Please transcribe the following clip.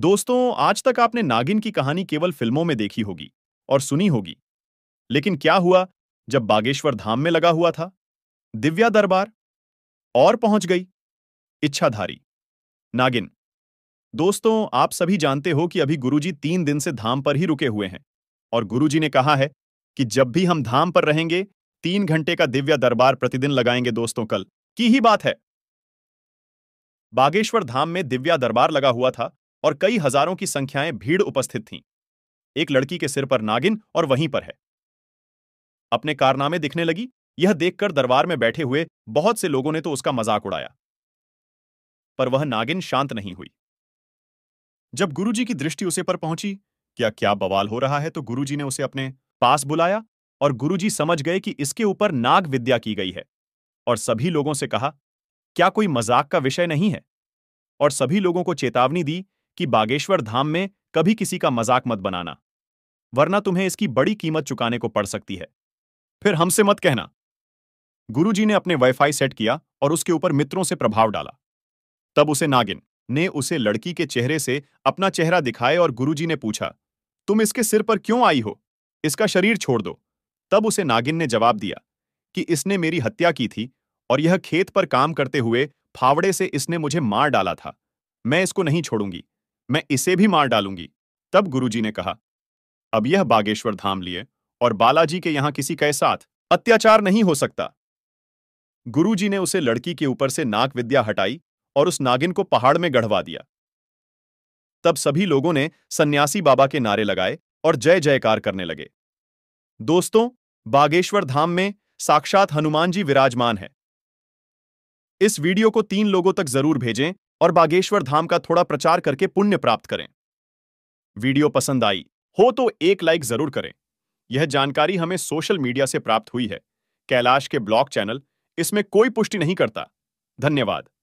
दोस्तों आज तक आपने नागिन की कहानी केवल फिल्मों में देखी होगी और सुनी होगी लेकिन क्या हुआ जब बागेश्वर धाम में लगा हुआ था दिव्या दरबार और पहुंच गई इच्छाधारी नागिन दोस्तों आप सभी जानते हो कि अभी गुरुजी तीन दिन से धाम पर ही रुके हुए हैं और गुरुजी ने कहा है कि जब भी हम धाम पर रहेंगे तीन घंटे का दिव्या दरबार प्रतिदिन लगाएंगे दोस्तों कल की ही बात है बागेश्वर धाम में दिव्या दरबार लगा हुआ था और कई हजारों की संख्याएं भीड़ उपस्थित थीं एक लड़की के सिर पर नागिन और वहीं पर है अपने कारनामे दिखने लगी यह देखकर दरबार में बैठे हुए बहुत से लोगों ने तो उसका मजाक उड़ाया पर वह नागिन शांत नहीं हुई जब गुरुजी की दृष्टि उसे पर पहुंची क्या क्या बवाल हो रहा है तो गुरुजी ने उसे अपने पास बुलाया और गुरुजी समझ गए कि इसके ऊपर नाग विद्या की गई है और सभी लोगों से कहा क्या कोई मजाक का विषय नहीं है और सभी लोगों को चेतावनी दी कि बागेश्वर धाम में कभी किसी का मजाक मत बनाना वरना तुम्हें इसकी बड़ी कीमत चुकाने को पड़ सकती है फिर हमसे मत कहना गुरुजी ने अपने वाईफाई सेट किया और उसके ऊपर मित्रों से प्रभाव डाला तब उसे नागिन ने उसे लड़की के चेहरे से अपना चेहरा दिखाए और गुरुजी ने पूछा तुम इसके सिर पर क्यों आई हो इसका शरीर छोड़ दो तब उसे नागिन ने जवाब दिया कि इसने मेरी हत्या की थी और यह खेत पर काम करते हुए फावड़े से इसने मुझे मार डाला था मैं इसको नहीं छोड़ूंगी मैं इसे भी मार डालूंगी तब गुरुजी ने कहा अब यह बागेश्वर धाम लिए और बालाजी के यहां किसी के साथ अत्याचार नहीं हो सकता गुरुजी ने उसे लड़की के ऊपर से नाग विद्या हटाई और उस नागिन को पहाड़ में गढ़वा दिया तब सभी लोगों ने सन्यासी बाबा के नारे लगाए और जय जयकार करने लगे दोस्तों बागेश्वर धाम में साक्षात हनुमान जी विराजमान है इस वीडियो को तीन लोगों तक जरूर भेजें और बागेश्वर धाम का थोड़ा प्रचार करके पुण्य प्राप्त करें वीडियो पसंद आई हो तो एक लाइक जरूर करें यह जानकारी हमें सोशल मीडिया से प्राप्त हुई है कैलाश के ब्लॉग चैनल इसमें कोई पुष्टि नहीं करता धन्यवाद